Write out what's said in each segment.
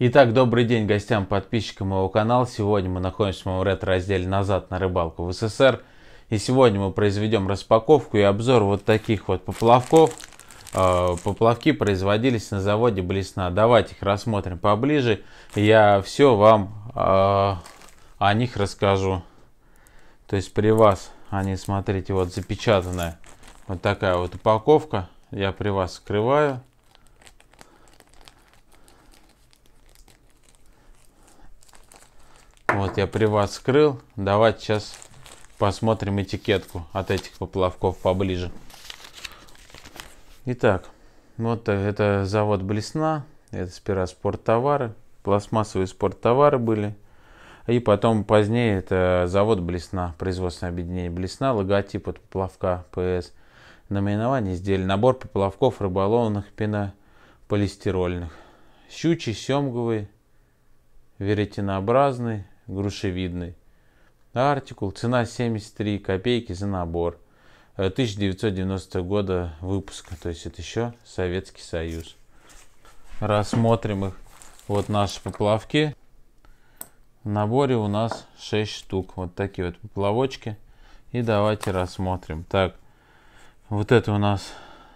Итак, добрый день гостям, подписчикам моего канала. Сегодня мы находимся в моем ретро-разделе «Назад на рыбалку в СССР». И сегодня мы произведем распаковку и обзор вот таких вот поплавков. А, поплавки производились на заводе Блесна. Давайте их рассмотрим поближе. Я все вам а, о них расскажу. То есть при вас они, смотрите, вот запечатанная вот такая вот упаковка. Я при вас скрываю. Вот я приват скрыл. Давайте сейчас посмотрим этикетку от этих поплавков поближе. Итак, вот э, это завод Блесна, это спира спорттовары, пластмассовые спорттовары были. И потом позднее это завод Блесна, производственное объединение Блесна, логотип от поплавка ПС, наименование изделия, набор поплавков рыболовных пенополистирольных, щучий, семговый, веретенообразный, грушевидный. Артикул. Цена 73 копейки за набор. 1990 э, года выпуска, то есть это еще Советский Союз. Рассмотрим их. Вот наши поплавки. В наборе у нас 6 штук. Вот такие вот поплавочки. И давайте рассмотрим. Так, вот это у нас,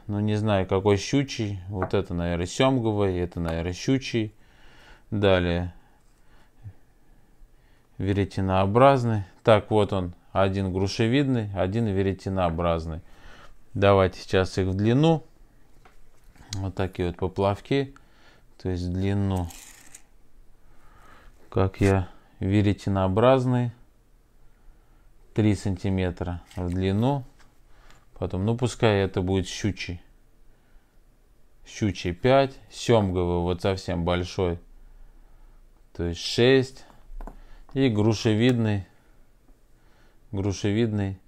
ну не знаю какой щучий. Вот это, наверное, семговый. Это, наверное, щучий. Далее веретенообразный. Так, вот он, один грушевидный, один веретенообразный. Давайте сейчас их в длину. Вот такие вот поплавки. То есть длину, как я, веретенообразный. 3 сантиметра в длину. Потом, ну пускай это будет щучий. Щучий 5. Семговый вот совсем большой. То есть 6. И грушевидный, грушевидный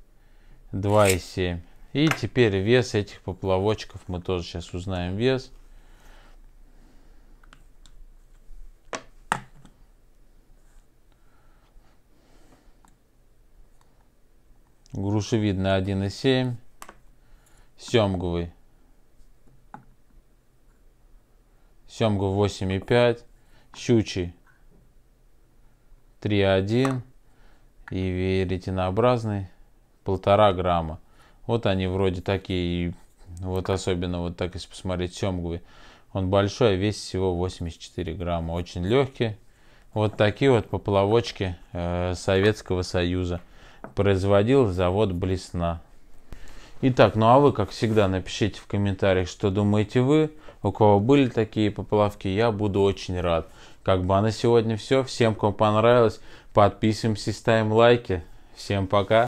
2,7. И теперь вес этих поплавочков, мы тоже сейчас узнаем вес. грушевидный 1,7, семговый, семгов 8,5, щучий 3,1 и веретенообразный полтора грамма. Вот они вроде такие, вот особенно вот так, если посмотреть семговый, он большой, а вес всего 84 грамма, очень легкий. Вот такие вот поплавочки э, Советского Союза производил завод Блесна. Итак, ну а вы, как всегда, напишите в комментариях, что думаете вы, у кого были такие поплавки, я буду очень рад. Как бы, а на сегодня все. Всем, кому понравилось, подписываемся, ставим лайки. Всем пока.